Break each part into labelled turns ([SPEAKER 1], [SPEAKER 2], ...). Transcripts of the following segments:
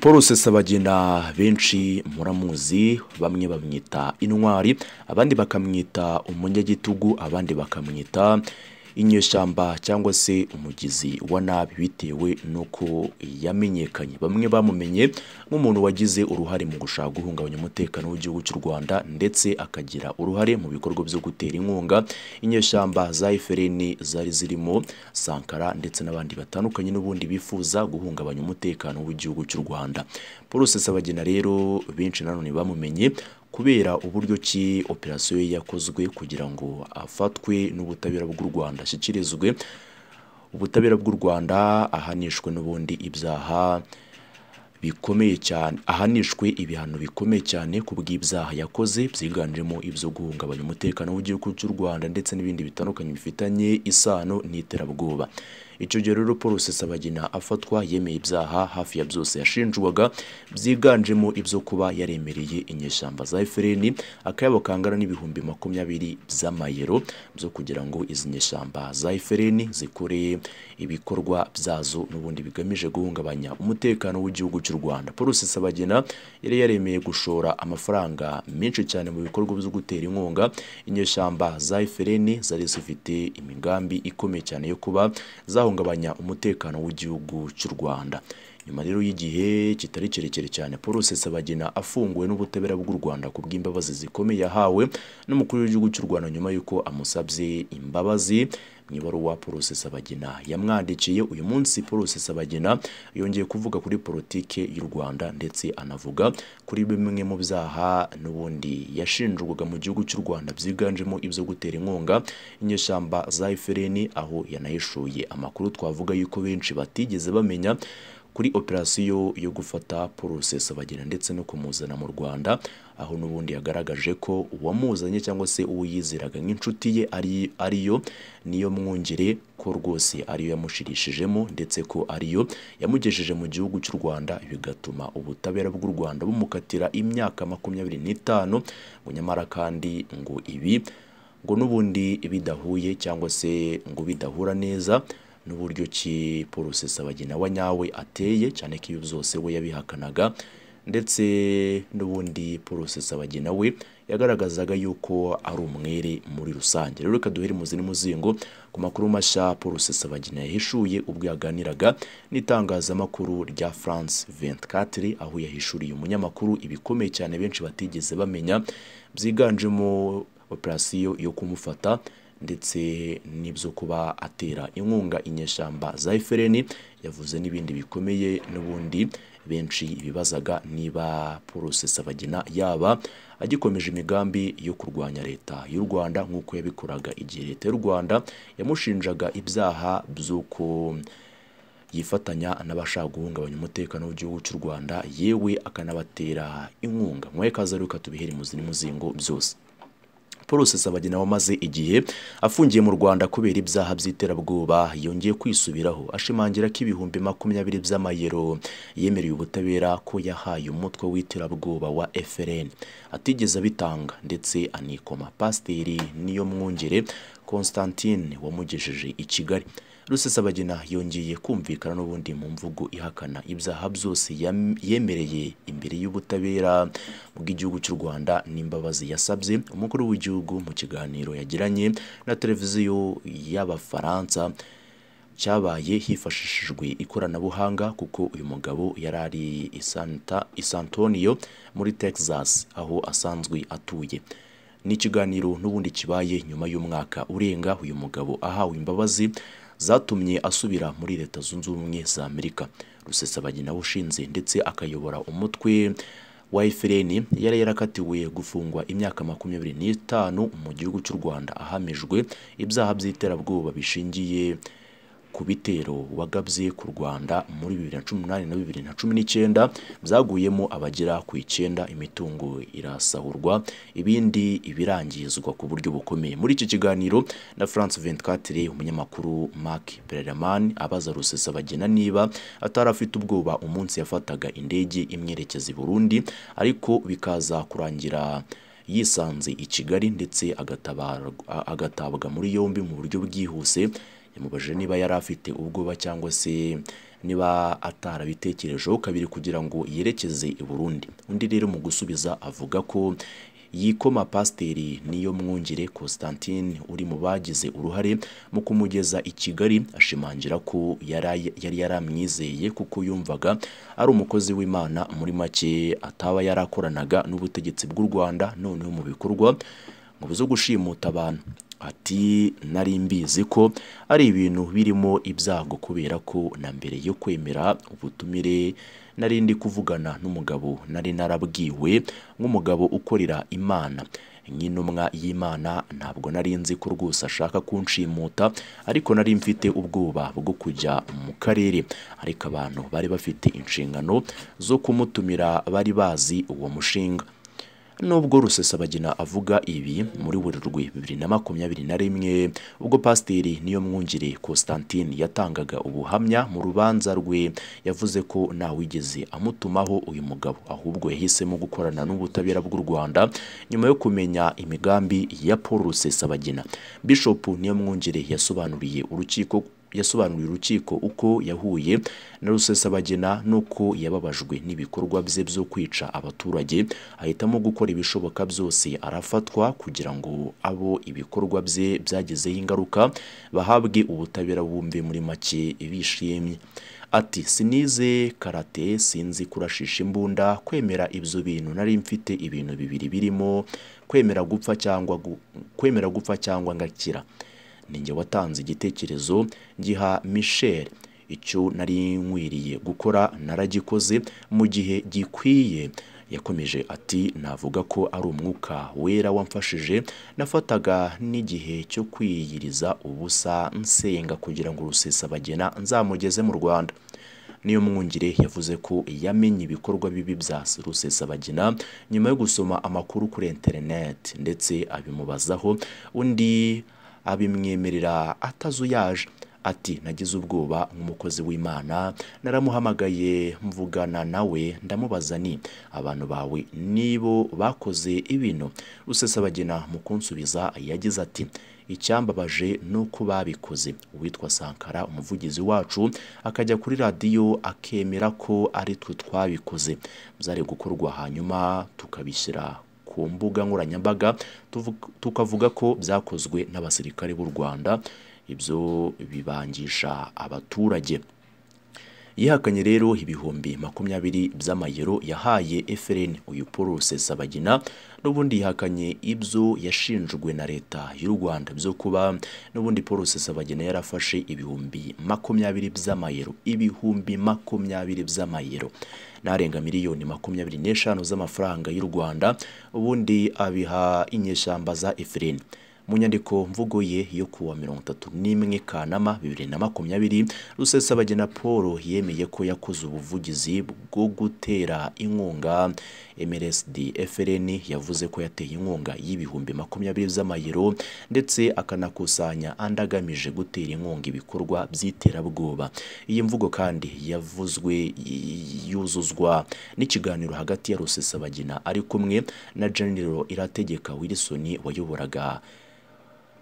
[SPEAKER 1] paul bagenda benshi muramuzi bamwe bamwita intwari abandi bakamwita umunyagitugu abandi bakamwita inyeshyamba cyangwa se umugizi wa nabi bitewe n'uko yamenyekanye bamwe bamumenye nk'umuntu wagize uruhare mu gushaka guhungabanya umutekano w'igihugu cy'u Rwanda ndetse akagira uruhare mu bikorwa byo gutera inkunga inyeshyamba za efereni zari zirimo sankara ndetse n'abandi batandukanye n'ubundi bifuza guhungabanya umutekano w'igihugu cy'u Rwanda Paul Rusesabagina rero benshi nanone bamumenye kubera uburyo ki operasiyo ye yakozwe kugira ngo afatwe n'ubutabera bw'u Rwanda ashyikirizwe ubutabera bw'u Rwanda ahanishwe n'ubundi ibyaha bikomeye cyane ahanishwe ibihano bikomeye cyane ku bw'ibyaha yakoze byiganjemo ibyo guhungabanya umutekano w'igihugu cy'u Rwanda ndetse n'ibindi bitandukanye bifitanye isano n'iterabwoba icyo gihe rero paul rusesabagina afatwa yemeye ibyaha hafi ya byose yashinjwaga byiganjemo ibyo kuba yaremereye inyeshyamba za efereni akayabo kangana n'ibihumbi makumyabiri by'amayero byo kugira ngo izi nyeshyamba za efereni zikoreye ibikorwa byazo n'ubundi bigamije guhungabanya umutekano w'igihugu cy'u rwanda paul rusesabagina yari yaremeye gushora amafaranga menshi cyane mu bikorwa byo gutera inkunga inyeshyamba za efereni zari zifite imigambi ikomeye cyane yo kuba zahungabanya guhungabanya umutekano w'igihugu cy'u Rwanda nyuma rero y'igihe kitari kirekire cyane Paul Rusesabagina afunguwe n'ubutabera bw'u Rwanda ku bw'imbabazi zikomeye yahawe n'umukuru w'igihugu cy'u Rwanda nyuma y'uko amusabye imbabazi mu ibaruwa Paul Sabagina yamwandikiye uyu munsi Paul Sabagina yongeye kuvuga kuri politiki y'u Rwanda ndetse anavuga kuri bimwe mu byaha n'ubundi yashinjwaga mu gihugu cy'u Rwanda byiganjemo ibyo gutera inkunga inyeshyamba za FLN aho yanahishuye amakuru twavuga yuko benshi batigeze bamenya kuri operasiyo yo gufata porosesa bagena ndetse no kumuzana mu rwanda aho n'ubundi yagaragaje ko uwamuzanye cyangwa se uwo nk'inshuti ye ari ariyo niyo mwungere ko rwose ariyo yamushirishijemo ndetse ko ariyo yamugejeje mu gihugu cy'u rwanda bigatuma ubutabera bw'u rwanda bumukatira imyaka makumyabiri n'itanu ngo nyamara kandi ngo ibi ngo n'ubundi bidahuye cyangwa se ngo bidahura neza n'uburyo ki paul rusesabagina wa nyawe ateye cyane ko ibi byose we yabihakanaga ndetse n'ubundi paul rusesabagina we yagaragazaga yuko ari umwere muri rusange rero reka duhere muzi n'umuzingo ku makuru mashya paul rusesabagina yahishuye ubwo yaganiraga n'itangazamakuru rya france 24 aho yahishuriye umunyamakuru ibikomeye cyane benshi batigeze bamenya byiganjemo operasiyo yo kumufata ndetse n'ibyo kuba atera inkunga inyeshyamba za efereni yavuze n'ibindi bikomeye n'ubundi benshi bibazaga niba paul sabagina yaba agikomeje imigambi yo kurwanya leta y'u rwanda nk'uko yabikoraga igihe leta y'u rwanda yamushinjaga ibyaha by'uko yifatanya n'abashaka guhungabanya umutekano w'igihugu cy'u rwanda yewe akanabatera inkunga mwe kazaruka tubiheri muzi n'umuzingo byose Paulus Sabagina wamaze igihe afungiye mu Rwanda kubera ibyaha by'iterabwoba yongeye kwisubiraho ashimangira ko ibihumbi makumyabiri by'amayero yemereye ubutabera ko yahaye umutwe w'iterabwoba wa FRN atigeze abitanga ndetse anikoma pasiteri niyo mwungere Constantine wamugejeje i Kigali rusesabagina yongeye kumvikana n'ubundi mu mvugo ihakana ibyaha byose yemereye imbere y'ubutabera bw'igihugu cy'u rwanda n'imbabazi yasabye umukuru w'igihugu mu kiganiro yagiranye na televiziyo y'abafaransa cyabaye hifashishijwe ikoranabuhanga kuko uyu mugabo yari ari i Santonio muri Texas aho asanzwe atuye ni ikiganiro n'ubundi kibaye nyuma y'umwaka urenga uyu mugabo ahawe imbabazi zatumye asubira muri leta zunze ubumwe za amerika rusesabagina ushinze ndetse akayobora umutwe wa efureni yari yarakatiwe gufungwa imyaka makumyabiri n'itanu mu gihugu cy'u rwanda ahamijwe ibyaha by'iterabwoba bishingiye ku bitero wagabye ku Rwanda muri bibiri na na na bibiri cumi 2019 byaguyemo abagera ku icyenda imitungo irasahurwa ibindi ibirangizwa ku buryo bukomeye muri iki kiganiro na France 24 umunyamakuru Mark Perelman abaza rusesa Rusesabagina niba atari afite ubwoba umunsi yafataga indege imwerekeza i Burundi ariko bikaza kurangira yisanze i Kigali ndetse agatabwa muri yombi mu buryo bwihuse yamubajije niba yari afite ubwoba cyangwa se niba atarabitekerejeho kabiri kugira ngo yerekeze i Burundi undi rero mu gusubiza avuga ko yikoma pasiteri niyo mwungire Constantine uri mu bagize uruhare mu kumugeza i Kigali ashimangira ko yari yaramwizeye kuko yumvaga ari umukozi w'Imana muri make ataba yarakoranaga n'ubutegetsi bw'u Rwanda noneho mu bikorwa mu zo gushimuta abantu ati nari mbizi ko ari ibintu birimo ibyago kubera ko na mbere yo kwemera ubutumire nari ndi kuvugana n'umugabo nari narabwiwe nk'umugabo ukorera imana nk'intumwa y'imana ntabwo nari nzi ko rwose ashaka kunshimuta ariko nari mfite ubwoba bwo kujya mu karere ariko abantu bari bafite inshingano zo kumutumira bari bazi uwo mushinga nubwo rusesabagina avuga ibi muri werurwe bibiri na makumyabiri na rimwe ubwo pasiteri niyo mwungire constantine yatangaga ubuhamya mu rubanza rwe yavuze ko ntawigeze amutumaho uyu mugabo ahubwo yahisemo gukorana n'ubutabera bw'u rwanda nyuma yo kumenya imigambi ya paul rusesabagina bishop niyo mwungire yasobanuriye urukiko yasobanuriye urukiko uko yahuye na rusesabagina n'uko yababajwe n'ibikorwa bye byo kwica abaturage ahitamo gukora ibishoboka byose arafatwa kugira ngo abo ibikorwa bye byagezeho ingaruka bahabwe ubutabera bumve muri make bishimye ati sinize karate sinzi kurashisha imbunda kwemera ibyo bintu nari mfite ibintu bibiri birimo kwemera gupfa cyangwa kwemera gupfa cyangwa ngakira ninjye watanze igitekerezo giha michel icyo nari nkwiriye gukora naragikoze mu gihe gikwiye yakomeje ati navuga ko ari umwuka wera wamfashije nafataga n'igihe cyo kwiyiriza ubusa nsenga kugira ngo rusesa urusesabagena nzamugeze mu rwanda niyo mwungire yavuze ko yamenye ibikorwa bibi bya rusesabagina nyuma yo gusoma amakuru kuri interineti ndetse abimubazaho undi abimwemerera atazuyaje ati nagize ubwoba nk'umukozi w'imana naramuhamagaye mvugana nawe ndamubaza ni abantu bawe nibo bakoze ibintu rusesabagina mu kunsubiza yagize ati icyambabaje ni uko babikoze uwitwa sankara umuvugizi wacu akajya kuri radiyo akemera ko ari twe twabikoze byari gukorwa hanyuma tukabishyira ku mbuga nkoranyambaga tukavuga ko byakozwe n'abasirikare b'u rwanda ibyo bibangisha abaturage yihakanye rero ibihumbi makumyabiri by'amayero yahaye FRN uyu Paul Rusesabagina n'ubundi yihakanye ibyo yashinjwe na leta y'u Rwanda byo kuba n'ubundi Paul Rusesabagina yarafashe ibihumbi makumyabiri by'amayero ibihumbi makumyabiri by'amayero narenga miliyoni makumyabiri n'eshanu z'amafaranga y'u Rwanda ubundi abiha inyeshyamba za FRN mu nyandiko mvugo ye yo kuwa mirongo itatu n'imwe kanama bibiri na makumyabiri rusesabagina paul yemeye ko yakoze ubuvugizi bwo gutera inkunga mrsd frn yavuze ko yateye inkunga y'ibihumbi makumyabiri z'amayero ndetse akanakusanya andi agamije gutera inkunga ibikorwa by'iterabwoba iyi mvugo kandi yavuzwe yuzuzwa n'ikiganiro hagati ya rusesabagina ari kumwe na general irategeka wilson wayoboraga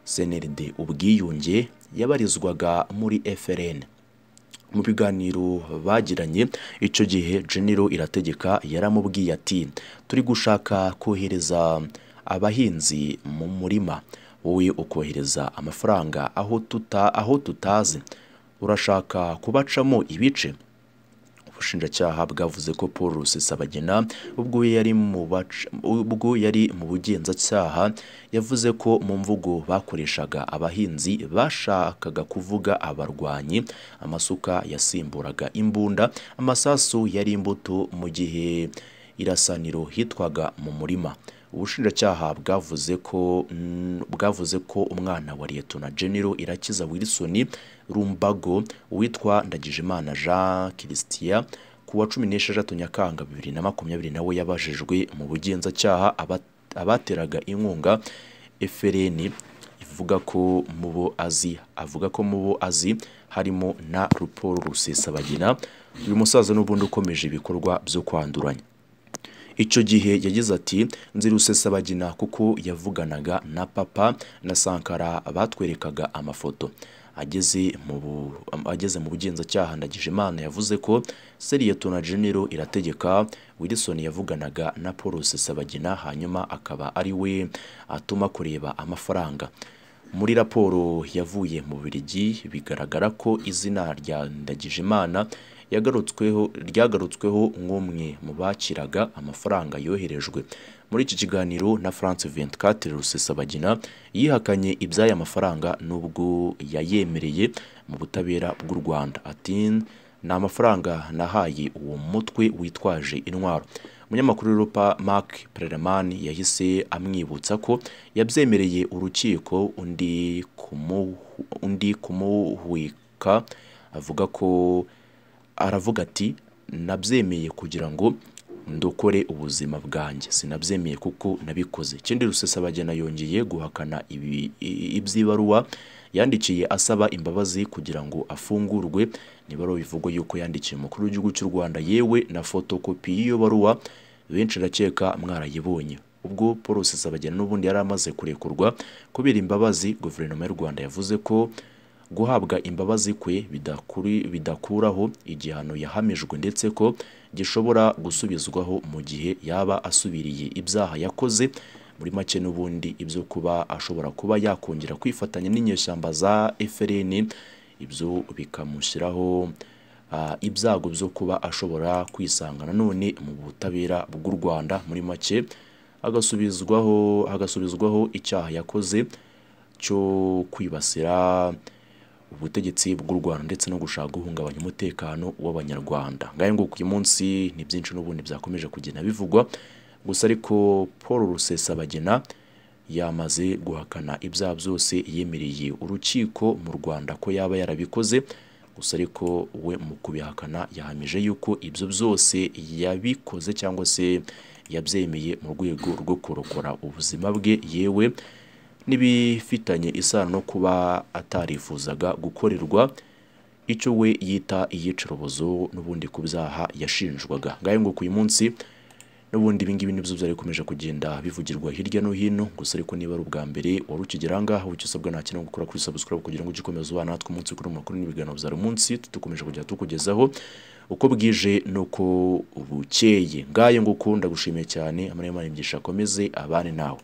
[SPEAKER 1] cnld ubwiyunge yabarizwaga muri frn mu biganiro bagiranye icyo gihe genero irategeka yaramubwiye ati turi gushaka kohereza abahinzi mu murima wowe ukohereza amafaranga aho tuta aho tutazi urashaka kubacamo ibice ubushinjacyaha bwavuze ko paul rusesabagina ubwo yari mu ubwo yari mu bugenzacyaha yavuze ko mu mvugo bakoreshaga abahinzi bashakaga kuvuga abarwanyi amasuka yasimburaga imbunda amasasu yari imbuto mu gihe irasaniro hitwaga mu murima ubushinjacyaha bwavuze ko mm, bwavuze ko umwana wa liyetona genero irakiza wilson rumbago witwa ndagijimana jean christian ku wa cumi n'esheshatu nyakanga bibiri na makumyabiri nawe yabajijwe mu bugenzacyaha abateraga inkunga efereni ivuga ko mubo azi avuga ko mu bo azi harimo na ruporo rusesabagina uyu musaza n'ubundi ukomeje ibikorwa byo kwanduranya icyo gihe yagize ati nziruse sabagina kuko yavuganaga na papa na sankara batwerekaga amafoto ageze mu bugenzacyaha ndagijimana yavuze ko tuna genero irategeka wilson yavuganaga na paul sabagina hanyuma akaba ari we atuma kureba amafaranga muri raporo yavuye mu Bubiligi bigaragara ko izina rya Ndagijimana ryagarutsweho nk'umwe mu bakiraga amafaranga yoherejwe muri iki kiganiro na france 24 rusesabagina yihakanye iby'aya mafaranga n'ubwo yayemereye mu butabera bw'u rwanda ati ni amafaranga nahaye uwo mutwe witwaje intwaro umunyamakuru w'urupa mark Preleman yahise amwibutsa ko yabyemereye urukiko undi kumuhwika avuga ko aravuga ati nabyemeye kugira ngo ndokore ubuzima bwanjye sinabyemeye kuko nabikoze kindi rusesabagena yongeye guhakana iby'ibaruwa yandikiye asaba imbabazi kugira ngo afungurwe nibaro bivugwa yuko yandikiye umukuru w'igihugu cy'u Rwanda yewe na fotokopi y'iyo baruwa benshi rakeka mwarayibonye ubwo Paul Rusesabagina n'ubundi yari amaze kurekurwa kubera imbabazi guverinoma y'u Rwanda yavuze ko guhabwa imbabazi kwe bidakuraho igihano yahamijwe ndetse ko gishobora gusubizwaho mu gihe yaba asubiriye ibyaha yakoze muri make n'ubundi ibyo kuba ashobora kuba yakongera kwifatanya n'inyeshyamba za FLN ibyo bikamushyiraho ibyago byo kuba ashobora kwisanga nanone mu butabera bw'u Rwanda muri make hagasubizwaho icyaha yakoze cyo kwibasira ubutegetsi bw'u Rwanda ndetse no gushaka guhungabanya umutekano w'abanyarwanda ngahe ngo uyu munsi ni byinshi n'ubundi byakomeje kugenda bivugwa gusa ariko paul rusesabagina yamaze guhakana ibyaha byose yemereye urukiko mu rwanda ko yaba yarabikoze gusa ariko we mu kubihakana yahamije yuko ibyo byose yabikoze cyangwa se yabyemeye mu rwego rwo korokora ubuzima bwe yewe n'ibifitanye isano no kuba atarifuzaga gukorerwa icyo we yita iyicarubozo n'ubundi ku byaha yashinjwaga ngo ku uyu munsi n'ubundi ibingibi nibyo byari bikomeje kugenda bivugirwa hirya no hino gusa ariko niba ari ubwa mbere wari ukigera ngaha icyo usabwa nta kintu gukora kuri subscribe kugira ngo ujye ukomeza ubana natwe umunsi kuri makuru n'ibiganiro bya umunsi dukomeje kujya tukugezaho uko bwije nuko bukeye ngo ukunda ndagushimiye cyane amanyamana yigisha akomeze abane nawe